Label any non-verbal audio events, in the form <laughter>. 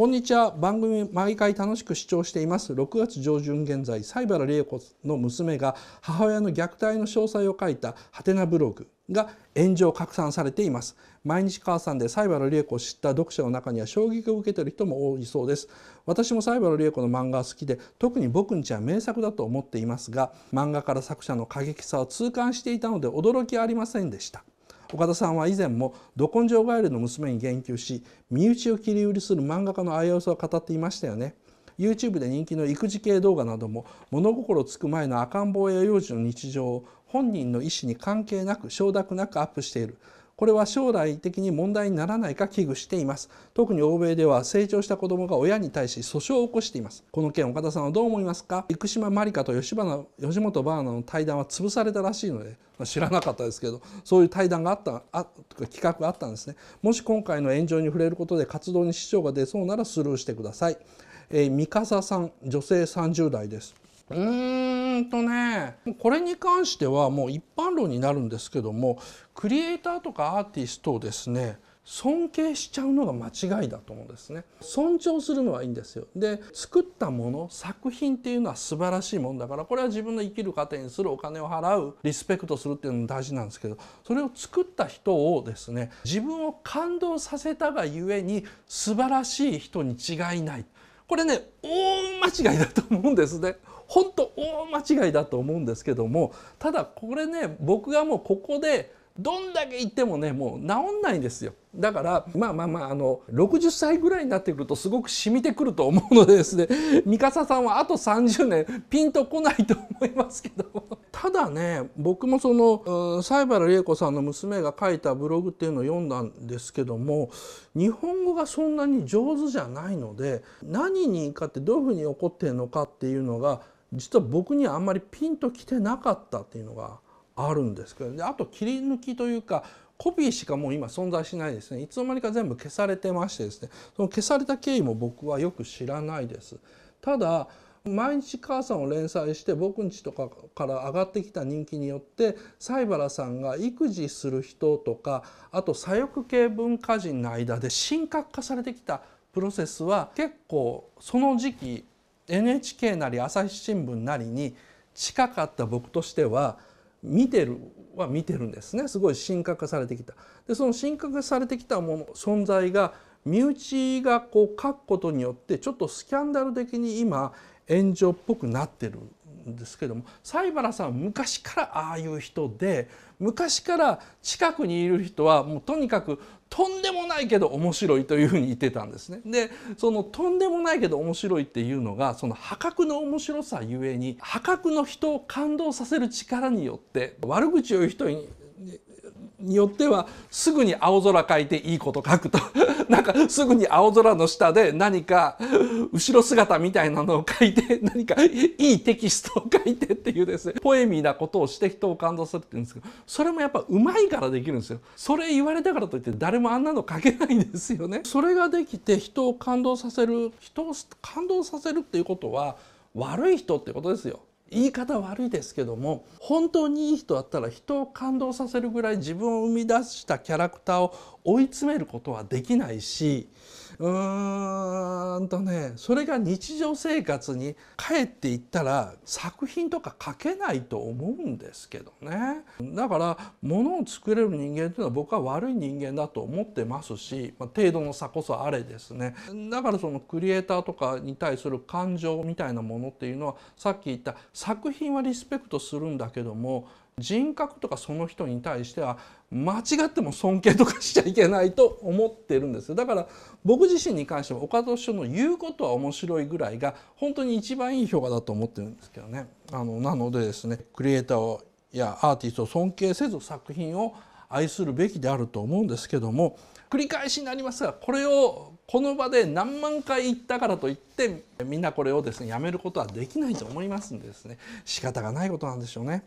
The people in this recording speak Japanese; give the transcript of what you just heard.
こんにちは番組毎回楽しく視聴しています6月上旬現在西原玲子の娘が母親の虐待の詳細を書いたハテナブログが炎上拡散されています毎日母さんで西原理恵子を知った読者の中には衝撃を受けている人も多いそうです私も西原理恵子の漫画は好きで特に僕んちは名作だと思っていますが漫画から作者の過激さを痛感していたので驚きありませんでした岡田さんは以前も「ど根性ガエルの娘」に言及し身内を切り売りする漫画家の危うさを語っていましたよね。YouTube で人気の育児系動画なども物心つく前の赤ん坊や幼児の日常を本人の意思に関係なく承諾なくアップしているこれは将来的に問題にならないか危惧しています特に欧米では成長した子供が親に対し訴訟を起こしていますこの件岡田さんはどう思いますか生島真理香と吉原吉本バーナの対談は潰されたらしいので知らなかったですけどそういう対談があったあ企画があったんですねもし今回の炎上に触れることで活動に支障が出そうならスルーしてください、えー、三笠さん女性30代ですうんんとねこれに関してはもう一般論になるんですけどもクリエイターとかアーティストをですね尊敬しちゃうのが間違いだと思うんですね尊重するのはいいんですよで作ったもの作品っていうのは素晴らしいもんだからこれは自分の生きる糧にするお金を払うリスペクトするっていうのも大事なんですけどそれを作った人をですね自分を感動させたがゆえに素晴らしい人に違いないこれね大間違いだと思うんですね。本当大間違いだと思うんですけどもただこれね僕がもうここでどんだけ行ってもねもう治んないんですよだからまあまあまああの60歳ぐらいになってくるとすごく染みてくると思うのでですね三笠さんはあと30年ピンとこないと思いますけどただね僕もその西原理子さんの娘が書いたブログっていうのを読んだんですけども日本語がそんなに上手じゃないので何にかってどういうふうに起こってるのかっていうのが実は僕にはあんまりピンときてなかったっていうのがあるんですけど、であと切り抜きというかコピーしかもう今存在しないですねいつの間にか全部消されてましてですねその消された経緯も僕はよく知らないです。ただ毎日母さんを連載して僕んちとかから上がってきた人気によって西原さんが育児する人とかあと左翼系文化人の間で神格化されてきたプロセスは結構その時期 NHK なり朝日新聞なりに近かった僕としては見てるは見てるんですねすごい神格化されてきた。でその神格化されてきたもの存在が身内がこう書くことによってちょっとスキャンダル的に今炎上っぽくなってるんですけども西原さんは昔からああいう人で昔から近くにいる人はもうとにかくとんでもないけど面白いというふうに言ってたんですね。でそのとんでもないけど面白いっていうのがその破格の面白さゆえに破格の人を感動させる力によって悪口を言う人にによってはすぐに青空書いていいこと書くと <laughs> なんかすぐに青空の下で何か後ろ姿みたいなのを書いて <laughs> 何かいいテキストを書いてっていうですねポエミーなことをして人を感動するって言うんですけどそれもやっぱうまいからできるんですよそれ言われたからといって誰もあんなの書けないんですよねそれができて人を感動させる人を感動させるっていうことは悪い人ってことですよ言い方悪いですけども本当にいい人だったら人を感動させるぐらい自分を生み出したキャラクターを追い詰めることはできないしうーーんとねそれが日常生活に帰っていったら作品とか書けないと思うんですけどねだから物を作れる人間というのは僕は悪い人間だと思ってますし、まあ、程度の差こそあれですねだからそのクリエイターとかに対する感情みたいなものっていうのはさっき言った作品はリスペクトするんだけども人格とかその人に対しては間違っても尊敬とかしちゃいけないと思ってるんですだから僕自身に関しては岡田師の言うことは面白いぐらいが本当に一番いい評価だと思ってるんですけどねあのなのでですねクリエイターやアーティストを尊敬せず作品を愛するべきであると思うんですけども繰り返しになりますがこれをこの場で何万回言ったからといってみんなこれをですねやめることはできないと思いますんでですね仕方がないことなんでしょうね。